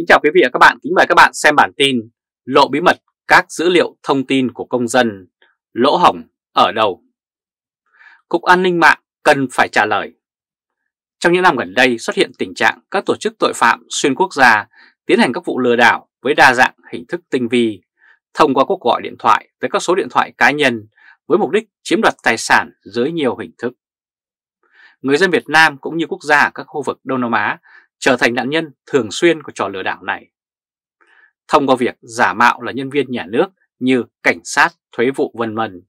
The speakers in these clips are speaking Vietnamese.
Kính chào quý vị và các bạn, kính mời các bạn xem bản tin Lộ bí mật các dữ liệu thông tin của công dân, lỗ hỏng ở đâu? Cục An ninh mạng cần phải trả lời Trong những năm gần đây xuất hiện tình trạng các tổ chức tội phạm xuyên quốc gia tiến hành các vụ lừa đảo với đa dạng hình thức tinh vi thông qua cuộc gọi điện thoại tới các số điện thoại cá nhân với mục đích chiếm đoạt tài sản dưới nhiều hình thức. Người dân Việt Nam cũng như quốc gia ở các khu vực Đông Nam Á trở thành nạn nhân thường xuyên của trò lừa đảo này. Thông qua việc giả mạo là nhân viên nhà nước như cảnh sát, thuế vụ vân vân,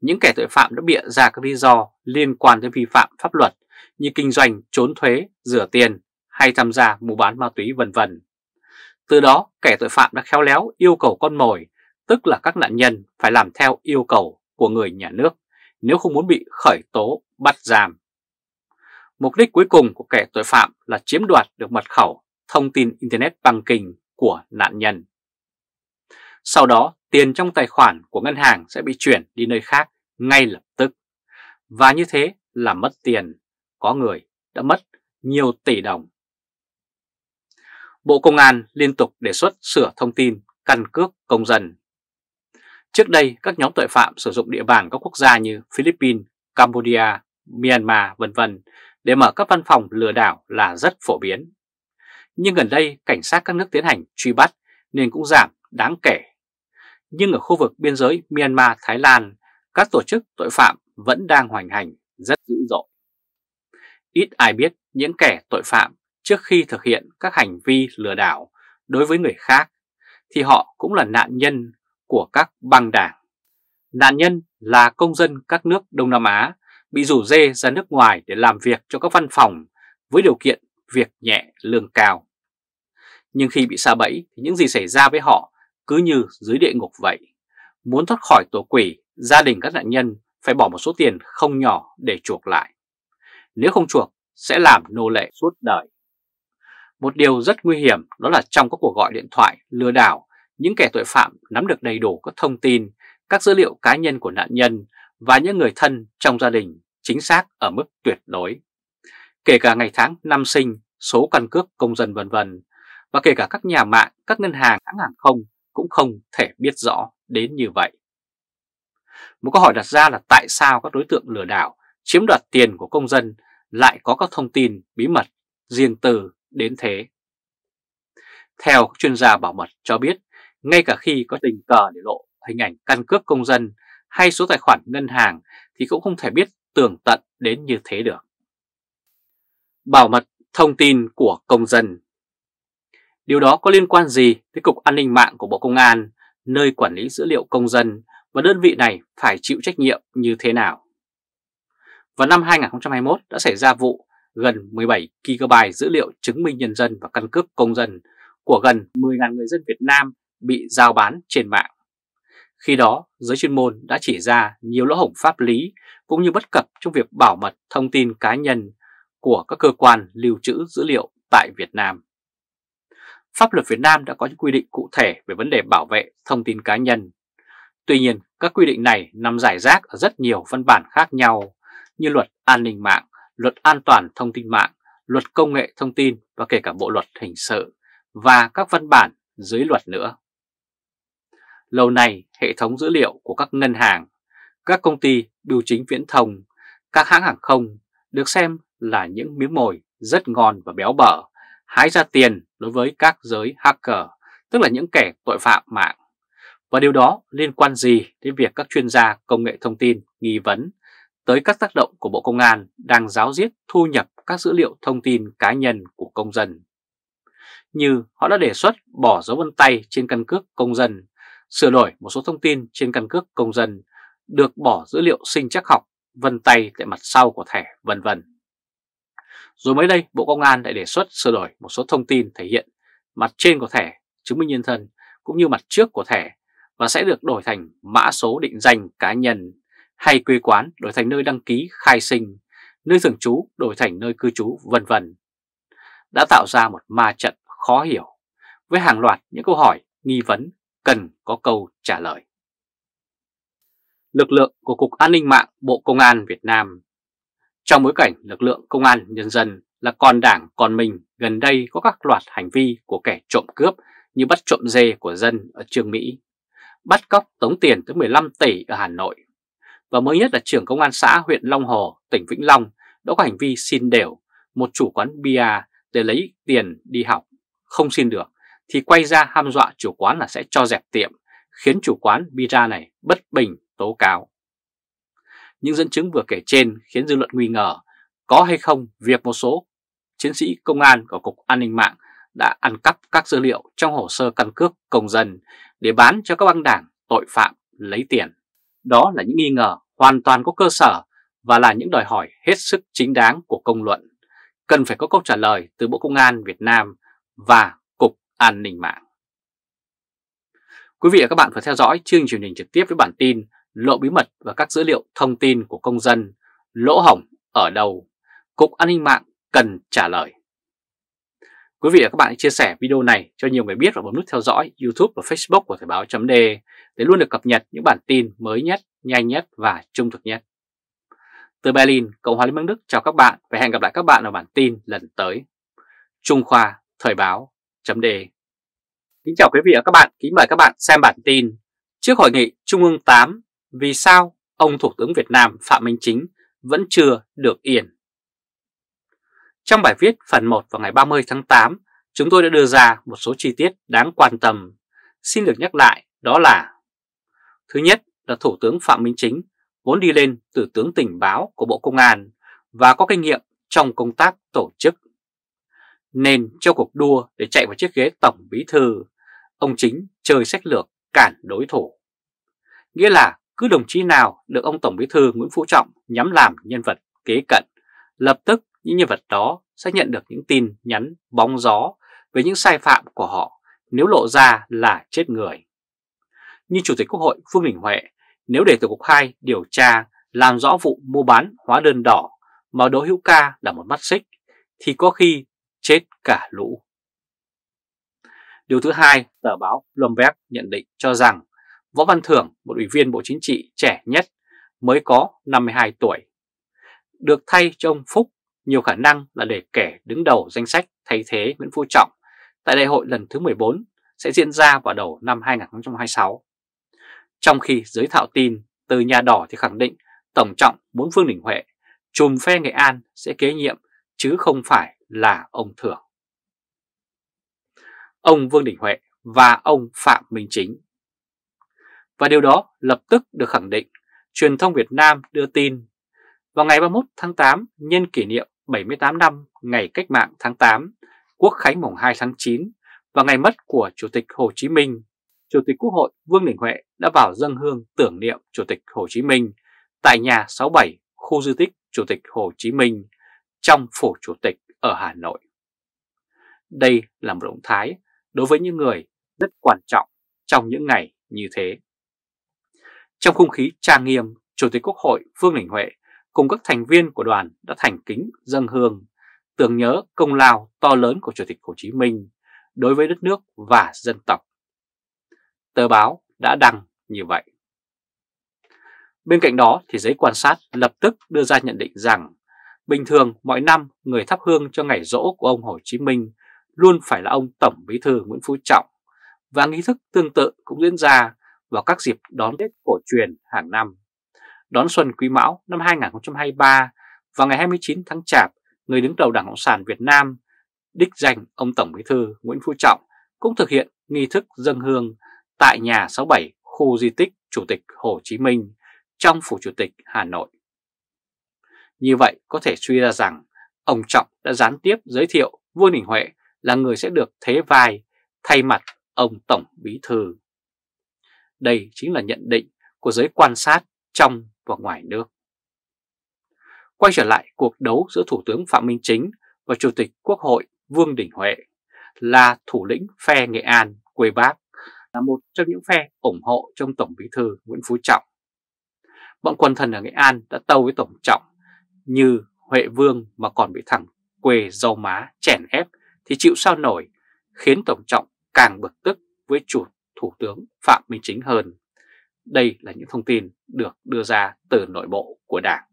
những kẻ tội phạm đã bịa ra các lý do liên quan đến vi phạm pháp luật như kinh doanh trốn thuế, rửa tiền hay tham gia mua bán ma túy vân vân. Từ đó, kẻ tội phạm đã khéo léo yêu cầu con mồi, tức là các nạn nhân phải làm theo yêu cầu của người nhà nước nếu không muốn bị khởi tố, bắt giam. Mục đích cuối cùng của kẻ tội phạm là chiếm đoạt được mật khẩu thông tin Internet banking của nạn nhân. Sau đó, tiền trong tài khoản của ngân hàng sẽ bị chuyển đi nơi khác ngay lập tức. Và như thế là mất tiền, có người đã mất nhiều tỷ đồng. Bộ Công an liên tục đề xuất sửa thông tin căn cước công dân. Trước đây, các nhóm tội phạm sử dụng địa bàn các quốc gia như Philippines, Cambodia, Myanmar, vân vân để mở các văn phòng lừa đảo là rất phổ biến. Nhưng gần đây cảnh sát các nước tiến hành truy bắt nên cũng giảm đáng kể. Nhưng ở khu vực biên giới Myanmar-Thái Lan, các tổ chức tội phạm vẫn đang hoành hành rất dữ dội. Ít ai biết những kẻ tội phạm trước khi thực hiện các hành vi lừa đảo đối với người khác thì họ cũng là nạn nhân của các băng đảng. Nạn nhân là công dân các nước Đông Nam Á bị rủ dê ra nước ngoài để làm việc cho các văn phòng với điều kiện việc nhẹ lương cao. Nhưng khi bị xa bẫy thì những gì xảy ra với họ cứ như dưới địa ngục vậy. Muốn thoát khỏi tổ quỷ, gia đình các nạn nhân phải bỏ một số tiền không nhỏ để chuộc lại. Nếu không chuộc, sẽ làm nô lệ suốt đời. Một điều rất nguy hiểm đó là trong các cuộc gọi điện thoại lừa đảo, những kẻ tội phạm nắm được đầy đủ các thông tin, các dữ liệu cá nhân của nạn nhân và những người thân trong gia đình chính xác ở mức tuyệt đối. Kể cả ngày tháng năm sinh, số căn cước công dân vân vân và kể cả các nhà mạng, các ngân hàng, hãng hàng không cũng không thể biết rõ đến như vậy. Một câu hỏi đặt ra là tại sao các đối tượng lừa đảo chiếm đoạt tiền của công dân lại có các thông tin bí mật riêng tư đến thế? Theo chuyên gia bảo mật cho biết, ngay cả khi có tình cờ để lộ hình ảnh căn cước công dân hay số tài khoản ngân hàng thì cũng không thể biết tường tận đến như thế được. Bảo mật thông tin của công dân Điều đó có liên quan gì với Cục An ninh mạng của Bộ Công an, nơi quản lý dữ liệu công dân và đơn vị này phải chịu trách nhiệm như thế nào? Vào năm 2021 đã xảy ra vụ gần 17 GB dữ liệu chứng minh nhân dân và căn cước công dân của gần 10.000 người dân Việt Nam bị giao bán trên mạng. Khi đó, giới chuyên môn đã chỉ ra nhiều lỗ hổng pháp lý cũng như bất cập trong việc bảo mật thông tin cá nhân của các cơ quan lưu trữ dữ liệu tại Việt Nam. Pháp luật Việt Nam đã có những quy định cụ thể về vấn đề bảo vệ thông tin cá nhân. Tuy nhiên, các quy định này nằm giải rác ở rất nhiều văn bản khác nhau như luật an ninh mạng, luật an toàn thông tin mạng, luật công nghệ thông tin và kể cả bộ luật hình sự và các văn bản dưới luật nữa. Lâu nay, hệ thống dữ liệu của các ngân hàng, các công ty bưu chính viễn thông, các hãng hàng không được xem là những miếng mồi rất ngon và béo bở, hái ra tiền đối với các giới hacker, tức là những kẻ tội phạm mạng. Và điều đó liên quan gì đến việc các chuyên gia công nghệ thông tin nghi vấn tới các tác động của Bộ Công an đang giáo diết thu nhập các dữ liệu thông tin cá nhân của công dân. Như họ đã đề xuất bỏ dấu vân tay trên căn cước công dân sửa đổi một số thông tin trên căn cước công dân, được bỏ dữ liệu sinh chắc học, vân tay tại mặt sau của thẻ, vân vân. Rồi mới đây, Bộ Công an đã đề xuất sửa đổi một số thông tin thể hiện mặt trên của thẻ chứng minh nhân thân cũng như mặt trước của thẻ và sẽ được đổi thành mã số định danh cá nhân hay quê quán đổi thành nơi đăng ký khai sinh, nơi thường trú đổi thành nơi cư trú vân vân. Đã tạo ra một ma trận khó hiểu với hàng loạt những câu hỏi nghi vấn cần có câu trả lời. Lực lượng của Cục An ninh mạng Bộ Công an Việt Nam Trong bối cảnh lực lượng Công an Nhân dân là con đảng con mình gần đây có các loạt hành vi của kẻ trộm cướp như bắt trộm dê của dân ở Trương Mỹ, bắt cóc tống tiền tới 15 tỷ ở Hà Nội và mới nhất là trưởng công an xã huyện Long Hồ, tỉnh Vĩnh Long đã có hành vi xin đều một chủ quán bia để lấy tiền đi học, không xin được thì quay ra ham dọa chủ quán là sẽ cho dẹp tiệm, khiến chủ quán bira này bất bình tố cáo. Những dẫn chứng vừa kể trên khiến dư luận nghi ngờ có hay không việc một số chiến sĩ công an của Cục An ninh mạng đã ăn cắp các dữ liệu trong hồ sơ căn cước công dân để bán cho các băng đảng tội phạm lấy tiền. Đó là những nghi ngờ hoàn toàn có cơ sở và là những đòi hỏi hết sức chính đáng của công luận. Cần phải có câu trả lời từ Bộ Công an Việt Nam và an ninh mạng. Quý vị và các bạn vừa theo dõi chương truyền hình trực tiếp với bản tin lộ bí mật và các dữ liệu thông tin của công dân, lỗ hỏng ở đâu, Cục An ninh mạng cần trả lời. Quý vị và các bạn hãy chia sẻ video này cho nhiều người biết và bấm nút theo dõi YouTube và Facebook của Thời báo chấm để luôn được cập nhật những bản tin mới nhất, nhanh nhất và trung thực nhất. Từ Berlin, Cộng hòa Liên bang Đức chào các bạn và hẹn gặp lại các bạn ở bản tin lần tới. Trung Khoa, Thời báo đề Kính chào quý vị và các bạn, kính mời các bạn xem bản tin Trước hội nghị Trung ương 8, vì sao ông Thủ tướng Việt Nam Phạm Minh Chính vẫn chưa được yên? Trong bài viết phần 1 vào ngày 30 tháng 8, chúng tôi đã đưa ra một số chi tiết đáng quan tâm. Xin được nhắc lại đó là Thứ nhất là Thủ tướng Phạm Minh Chính vốn đi lên từ tướng tình báo của Bộ Công an và có kinh nghiệm trong công tác tổ chức nên cho cuộc đua để chạy vào chiếc ghế tổng bí thư, ông chính chơi sách lược cản đối thủ. Nghĩa là cứ đồng chí nào được ông Tổng Bí Thư Nguyễn Phú Trọng nhắm làm nhân vật kế cận, lập tức những nhân vật đó sẽ nhận được những tin nhắn bóng gió về những sai phạm của họ nếu lộ ra là chết người. Như Chủ tịch Quốc hội Phương Đình Huệ, nếu để Tổ quốc 2 điều tra làm rõ vụ mua bán hóa đơn đỏ mà Đỗ Hữu Ca là một mắt xích, thì có khi chết cả lũ. Điều thứ hai, tờ báo Bloomberg nhận định cho rằng Võ Văn Thưởng, một ủy viên Bộ Chính trị trẻ nhất, mới có 52 tuổi. Được thay cho ông Phúc, nhiều khả năng là để kẻ đứng đầu danh sách thay thế Nguyễn Phú Trọng tại đại hội lần thứ 14 sẽ diễn ra vào đầu năm 2026. Trong khi giới thạo tin từ nhà đỏ thì khẳng định Tổng trọng muốn phương Đình Huệ, chùm phe Nghệ An sẽ kế nhiệm chứ không phải là ông Thưởng. Ông Vương Đình Huệ và ông Phạm Minh Chính. Và điều đó lập tức được khẳng định, truyền thông Việt Nam đưa tin vào ngày 31 tháng 8 nhân kỷ niệm 78 năm ngày cách mạng tháng 8, quốc khánh mùng 2 tháng 9 và ngày mất của Chủ tịch Hồ Chí Minh, Chủ tịch Quốc hội Vương Đình Huệ đã vào dân hương tưởng niệm Chủ tịch Hồ Chí Minh tại nhà 67 khu di tích Chủ tịch Hồ Chí Minh trong phủ chủ tịch ở Hà Nội. Đây là một động thái đối với những người rất quan trọng trong những ngày như thế. Trong không khí trang nghiêm, Chủ tịch Quốc hội Vương Đình Huệ cùng các thành viên của đoàn đã thành kính dâng hương, tưởng nhớ công lao to lớn của Chủ tịch Hồ Chí Minh đối với đất nước và dân tộc. Tờ báo đã đăng như vậy. Bên cạnh đó thì giấy quan sát lập tức đưa ra nhận định rằng Bình thường mọi năm người thắp hương cho ngày rỗ của ông Hồ Chí Minh luôn phải là ông Tổng Bí thư Nguyễn Phú Trọng và nghi thức tương tự cũng diễn ra vào các dịp đón Tết cổ truyền hàng năm. Đón xuân Quý Mão năm 2023 vào ngày 29 tháng Chạp, người đứng đầu Đảng Cộng sản Việt Nam đích danh ông Tổng Bí thư Nguyễn Phú Trọng cũng thực hiện nghi thức dân hương tại nhà 67 khu di tích Chủ tịch Hồ Chí Minh trong phủ Chủ tịch Hà Nội. Như vậy có thể suy ra rằng ông Trọng đã gián tiếp giới thiệu Vương Đình Huệ là người sẽ được thế vai thay mặt ông Tổng Bí Thư. Đây chính là nhận định của giới quan sát trong và ngoài nước. Quay trở lại cuộc đấu giữa Thủ tướng Phạm Minh Chính và Chủ tịch Quốc hội Vương Đình Huệ là thủ lĩnh phe Nghệ An, quê Bác, là một trong những phe ủng hộ trong Tổng Bí Thư Nguyễn Phú Trọng. Bọn quân thần ở Nghệ An đã tâu với Tổng Trọng như Huệ Vương mà còn bị thẳng quê dâu má chèn ép thì chịu sao nổi, khiến Tổng Trọng càng bực tức với chủ Thủ tướng Phạm Minh Chính hơn. Đây là những thông tin được đưa ra từ nội bộ của Đảng.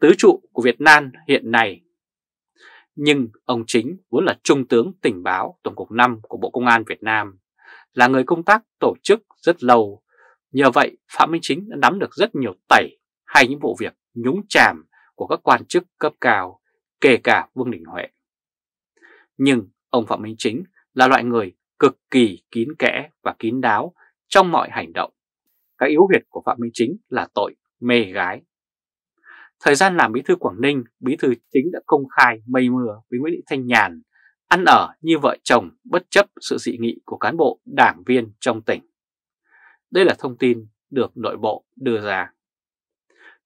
Tứ trụ của Việt Nam hiện nay Nhưng ông Chính vốn là Trung tướng tình báo Tổng cục 5 của Bộ Công an Việt Nam, là người công tác tổ chức rất lâu. Nhờ vậy, Phạm Minh Chính đã nắm được rất nhiều tẩy hay những vụ việc nhúng chàm của các quan chức cấp cao, kể cả Vương Đình Huệ. Nhưng ông Phạm Minh Chính là loại người cực kỳ kín kẽ và kín đáo trong mọi hành động. các yếu huyệt của Phạm Minh Chính là tội mê gái. Thời gian làm bí thư Quảng Ninh, bí thư chính đã công khai mây mưa với Nguyễn Thị Thanh Nhàn, ăn ở như vợ chồng bất chấp sự dị nghị của cán bộ đảng viên trong tỉnh. Đây là thông tin được nội bộ đưa ra.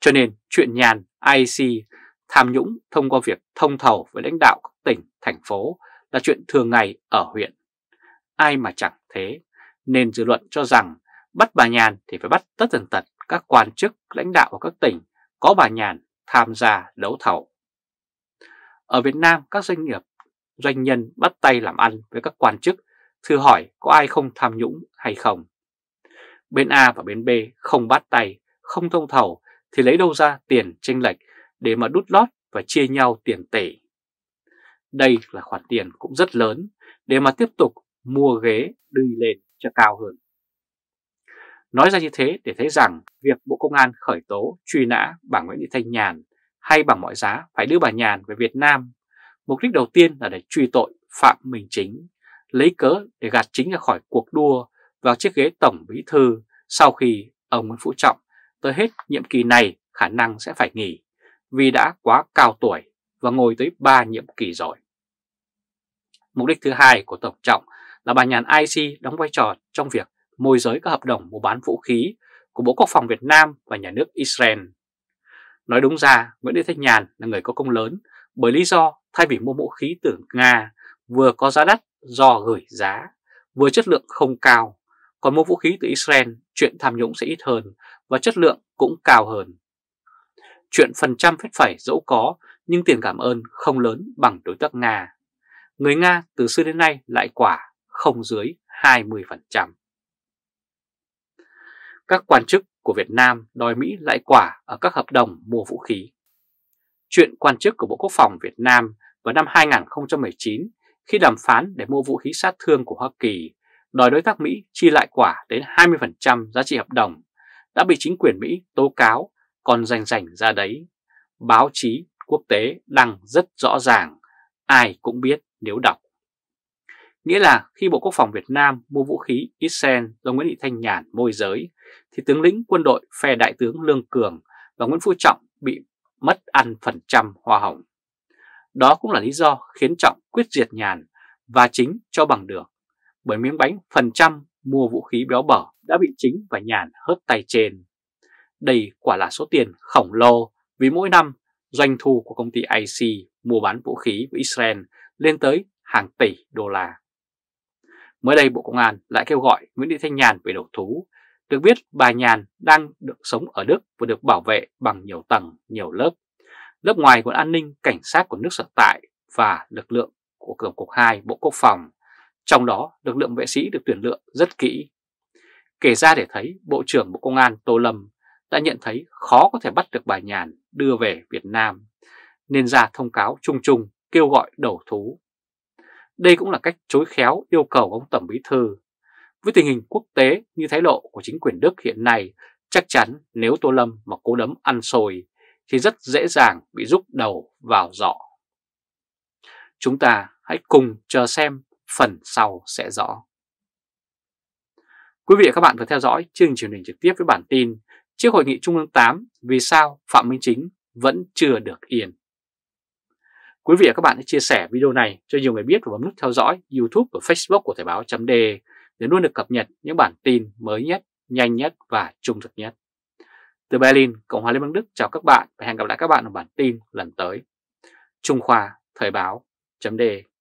Cho nên chuyện nhàn IEC tham nhũng thông qua việc thông thầu với lãnh đạo các tỉnh, thành phố là chuyện thường ngày ở huyện. Ai mà chẳng thế, nên dư luận cho rằng bắt bà Nhàn thì phải bắt tất tần tật các quan chức lãnh đạo của các tỉnh có bà Nhàn tham gia đấu thầu. Ở Việt Nam, các doanh nghiệp, doanh nhân bắt tay làm ăn với các quan chức thử hỏi có ai không tham nhũng hay không. Bên A và bên B không bắt tay, không thông thầu thì lấy đâu ra tiền tranh lệch để mà đút lót và chia nhau tiền tể. Đây là khoản tiền cũng rất lớn để mà tiếp tục mua ghế đi lên cho cao hơn. Nói ra như thế để thấy rằng việc Bộ Công an khởi tố truy nã bà Nguyễn Thị Thanh Nhàn hay bằng mọi giá phải đưa bà Nhàn về Việt Nam, mục đích đầu tiên là để truy tội Phạm Minh Chính, lấy cớ để gạt chính ra khỏi cuộc đua vào chiếc ghế Tổng Bí Thư sau khi ông Nguyễn Phú Trọng tới hết nhiệm kỳ này khả năng sẽ phải nghỉ vì đã quá cao tuổi và ngồi tới 3 nhiệm kỳ rồi. Mục đích thứ hai của Tổng Trọng là bà nhàn IC đóng vai trò trong việc môi giới các hợp đồng mua bán vũ khí của Bộ Quốc phòng Việt Nam và nhà nước Israel. Nói đúng ra, Nguyễn Thị Thanh Nhàn là người có công lớn bởi lý do thay vì mua vũ khí từ Nga vừa có giá đắt do gửi giá, vừa chất lượng không cao, còn mua vũ khí từ Israel chuyện tham nhũng sẽ ít hơn và chất lượng cũng cao hơn. Chuyện phần trăm phết phẩy dẫu có nhưng tiền cảm ơn không lớn bằng đối tác Nga. Người Nga từ xưa đến nay lại quả không dưới 20%. Các quan chức của Việt Nam đòi Mỹ lại quả ở các hợp đồng mua vũ khí. Chuyện quan chức của Bộ Quốc phòng Việt Nam vào năm 2019 khi đàm phán để mua vũ khí sát thương của Hoa Kỳ đòi đối tác Mỹ chi lại quả đến 20% giá trị hợp đồng đã bị chính quyền Mỹ tố cáo còn rành rành ra đấy. Báo chí quốc tế đăng rất rõ ràng, ai cũng biết nếu đọc. Nghĩa là khi Bộ Quốc phòng Việt Nam mua vũ khí Israel do Nguyễn Thị Thanh Nhàn môi giới, thì tướng lĩnh quân đội phe Đại tướng Lương Cường và Nguyễn Phú Trọng bị mất ăn phần trăm hoa hồng. Đó cũng là lý do khiến Trọng quyết diệt Nhàn và chính cho bằng được, bởi miếng bánh phần trăm mua vũ khí béo bở đã bị chính và nhàn hớt tay trên. Đây quả là số tiền khổng lồ vì mỗi năm doanh thu của công ty IC mua bán vũ khí với Israel lên tới hàng tỷ đô la. Mới đây Bộ Công an lại kêu gọi Nguyễn Thị Thanh Nhàn về đầu thú. Được biết bà Nhàn đang được sống ở Đức và được bảo vệ bằng nhiều tầng, nhiều lớp. Lớp ngoài của an ninh, cảnh sát của nước sở tại và lực lượng của Cường Cục 2 Bộ Quốc phòng trong đó, lực lượng vệ sĩ được tuyển lựa rất kỹ. Kể ra để thấy, Bộ trưởng Bộ Công an Tô Lâm đã nhận thấy khó có thể bắt được bà Nhàn đưa về Việt Nam, nên ra thông cáo chung chung kêu gọi đầu thú. Đây cũng là cách chối khéo yêu cầu ông Tổng Bí Thư. Với tình hình quốc tế như thái độ của chính quyền Đức hiện nay, chắc chắn nếu Tô Lâm mà cố đấm ăn sồi thì rất dễ dàng bị rút đầu vào giỏ. Chúng ta hãy cùng chờ xem phần sau sẽ rõ. Quý vị và các bạn vừa theo dõi chương trình truyền hình trực tiếp với bản tin Trước hội nghị Trung ương 8 vì sao Phạm Minh Chính vẫn chưa được yên. Quý vị và các bạn hãy chia sẻ video này cho nhiều người biết và bấm nút theo dõi YouTube và Facebook của Thời báo.de để luôn được cập nhật những bản tin mới nhất, nhanh nhất và trung thực nhất. Từ Berlin, Cộng hòa Liên bang Đức chào các bạn và hẹn gặp lại các bạn ở bản tin lần tới. Trung Khoa Thời báo.de